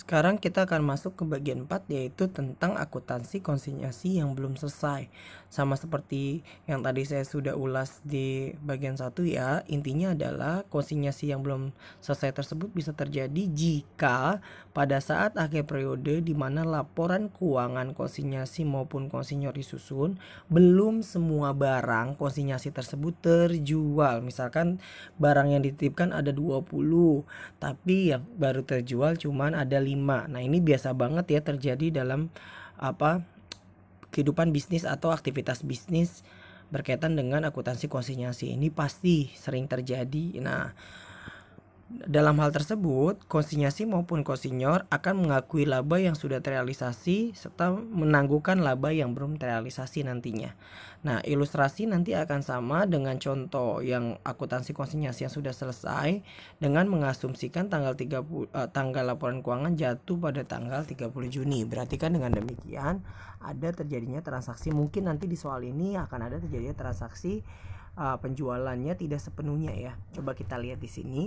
Sekarang kita akan masuk ke bagian 4 yaitu tentang akuntansi konsinyasi yang belum selesai. Sama seperti yang tadi saya sudah ulas di bagian 1 ya, intinya adalah konsinyasi yang belum selesai tersebut bisa terjadi jika pada saat akhir periode di mana laporan keuangan konsinyasi maupun konsinyor disusun, belum semua barang konsinyasi tersebut terjual. Misalkan barang yang dititipkan ada 20, tapi yang baru terjual cuman ada 5. Nah, ini biasa banget ya terjadi dalam apa kehidupan bisnis atau aktivitas bisnis berkaitan dengan akuntansi konsinyasi. Ini pasti sering terjadi. Nah, dalam hal tersebut, konsinyasi maupun konsinyor akan mengakui laba yang sudah terrealisasi serta menangguhkan laba yang belum terrealisasi nantinya. Nah, ilustrasi nanti akan sama dengan contoh yang akuntansi konsinyasi yang sudah selesai dengan mengasumsikan tanggal 30 eh, tanggal laporan keuangan jatuh pada tanggal 30 Juni. Berarti kan dengan demikian ada terjadinya transaksi mungkin nanti di soal ini akan ada terjadinya transaksi uh, penjualannya tidak sepenuhnya ya. Coba kita lihat di sini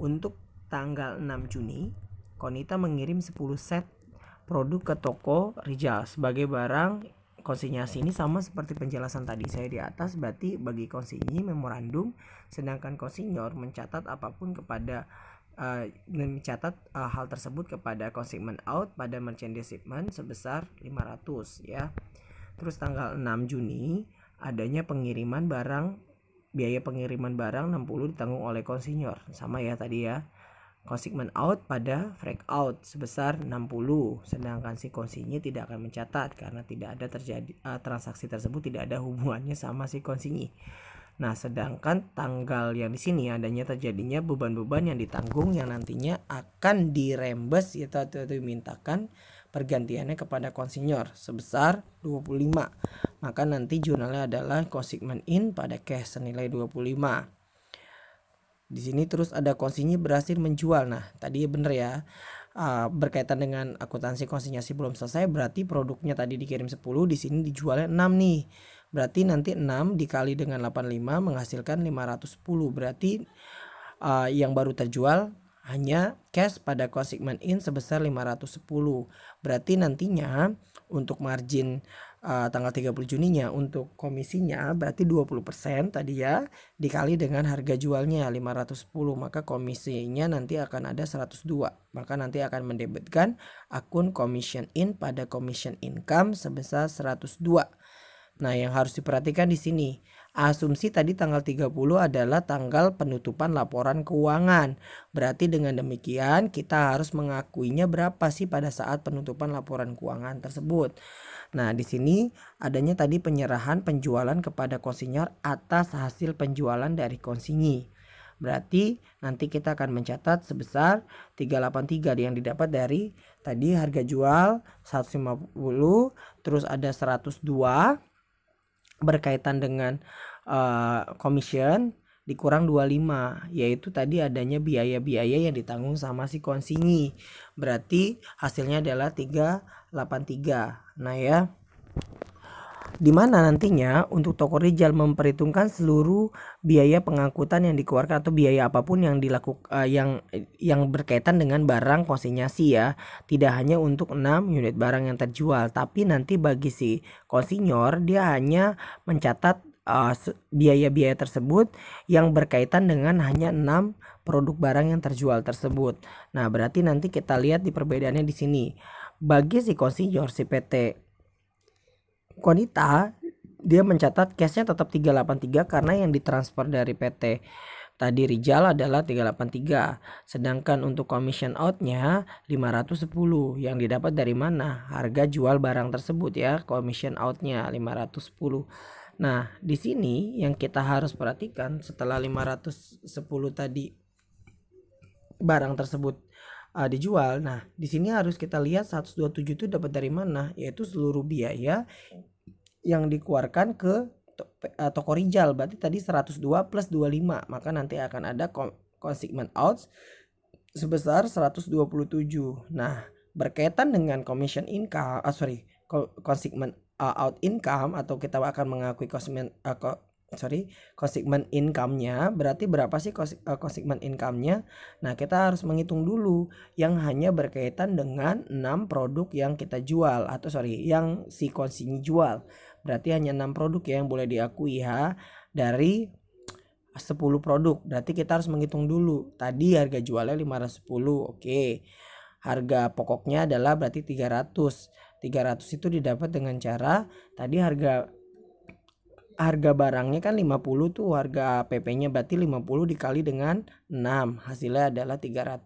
untuk tanggal 6 Juni Konita mengirim 10 set produk ke toko Rijal sebagai barang konsinyasi ini sama seperti penjelasan tadi saya di atas berarti bagi konsinyi memorandum sedangkan konsinyor mencatat apapun kepada uh, mencatat uh, hal tersebut kepada consignment out pada merchandise shipment sebesar 500 ya. Terus tanggal 6 Juni adanya pengiriman barang biaya pengiriman barang 60 ditanggung oleh konsinyor sama ya tadi ya consignment out pada freight out sebesar 60 sedangkan si konsinyi tidak akan mencatat karena tidak ada terjadi uh, transaksi tersebut tidak ada hubungannya sama si konsinyi nah sedangkan tanggal yang di sini adanya terjadinya beban-beban yang ditanggung yang nantinya akan dirembes atau dimintakan pergantiannya kepada konsinyor sebesar 25 maka nanti jurnalnya adalah consignment in pada cash senilai 25. Di sini terus ada konsinya berhasil menjual. Nah, tadi ya bener ya. Uh, berkaitan dengan akuntansi konsinyasi belum selesai berarti produknya tadi dikirim 10 di sini dijualnya 6 nih berarti nanti 6 dikali dengan 85 menghasilkan 510 berarti uh, yang baru terjual hanya cash pada consignment in sebesar 510 berarti nantinya untuk margin uh, tanggal 30 Juninya untuk komisinya berarti 20% tadi ya dikali dengan harga jualnya 510 maka komisinya nanti akan ada 102 maka nanti akan mendebitkan akun commission in pada commission income sebesar 102 Nah, yang harus diperhatikan di sini Asumsi tadi tanggal 30 adalah tanggal penutupan laporan keuangan. Berarti dengan demikian kita harus mengakuinya berapa sih pada saat penutupan laporan keuangan tersebut. Nah, di sini adanya tadi penyerahan penjualan kepada konsinyor atas hasil penjualan dari konsinyi. Berarti nanti kita akan mencatat sebesar 383 yang didapat dari tadi harga jual 150 terus ada 102 berkaitan dengan uh, commission dikurang 25 yaitu tadi adanya biaya-biaya yang ditanggung sama si konsinyi berarti hasilnya adalah 383 nah ya di mana nantinya untuk toko Rijal memperhitungkan seluruh biaya pengangkutan yang dikeluarkan atau biaya apapun yang dilakukan uh, eh, yang yang berkaitan dengan barang konsinyasi ya. Tidak hanya untuk 6 unit barang yang terjual, tapi nanti bagi si konsinyor dia hanya mencatat eh, biaya-biaya uh, tersebut yang berkaitan dengan hanya enam produk barang yang terjual tersebut. Nah, berarti nanti kita lihat di perbedaannya di sini. Bagi si konsinyor si PT Konita dia mencatat cashnya tetap 383 karena yang ditransfer dari PT tadi Rijal adalah 383 sedangkan untuk commission outnya 510 yang didapat dari mana harga jual barang tersebut ya commission outnya 510 nah di sini yang kita harus perhatikan setelah 510 tadi barang tersebut uh, dijual nah di sini harus kita lihat 127 itu dapat dari mana yaitu seluruh biaya yang dikeluarkan ke eh, toko Rijal berarti tadi 102 plus 25 maka nanti akan ada consignment outs sebesar 127 nah berkaitan dengan commission income ah sorry consignment uh, out income atau kita akan mengakui konsumen uh, eh, ko, sorry consignment income-nya berarti berapa sih consignment eh, income-nya nah kita harus menghitung dulu yang hanya berkaitan dengan enam produk yang kita jual atau sorry yang si konsinyi jual berarti hanya enam produk ya yang boleh diakui ya dari 10 produk berarti kita harus menghitung dulu tadi harga jualnya 510 oke harga pokoknya adalah berarti 300 300 itu didapat dengan cara tadi harga harga barangnya kan 50 tuh harga PP-nya berarti 50 dikali dengan 6 hasilnya adalah 300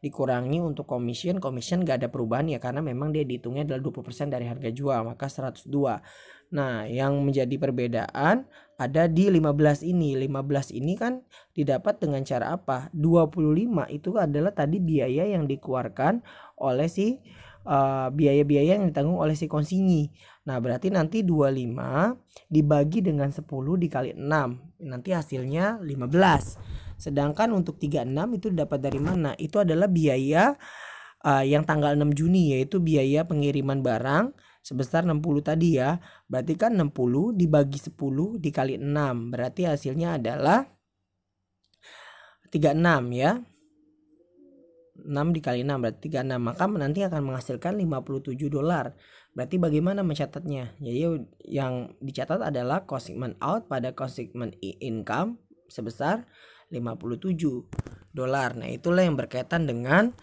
dikurangi untuk commission commission gak ada perubahan ya karena memang dia dihitungnya adalah 20% dari harga jual maka 102 Nah, yang menjadi perbedaan ada di 15 ini. 15 ini kan didapat dengan cara apa? 25 itu adalah tadi biaya yang dikeluarkan oleh si eh, biaya-biaya uh, yang ditanggung oleh si konsinyi. Nah, berarti nanti 25 dibagi dengan 10 dikali 6. Nanti hasilnya 15. Sedangkan untuk 36 itu dapat dari mana? Itu adalah biaya uh, yang tanggal 6 Juni yaitu biaya pengiriman barang sebesar 60 tadi ya. Berarti kan 60 dibagi 10 dikali 6. Berarti hasilnya adalah 36 ya. 6 dikali 6 berarti 36 maka nanti akan menghasilkan 57 dolar berarti bagaimana mencatatnya jadi yang dicatat adalah cost segment out pada cost segment income sebesar 57 dolar nah itulah yang berkaitan dengan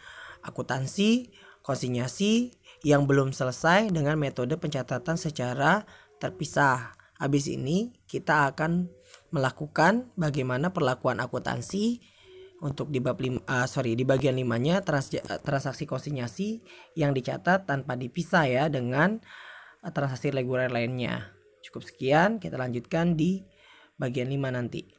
akuntansi konsinyasi yang belum selesai dengan metode pencatatan secara terpisah. Habis ini kita akan melakukan bagaimana perlakuan akuntansi untuk di bab lima, uh, sorry di bagian limanya trans, transaksi konsinyasi yang dicatat tanpa dipisah ya dengan ah, transaksi reguler lainnya. Cukup sekian, kita lanjutkan di bagian lima nanti.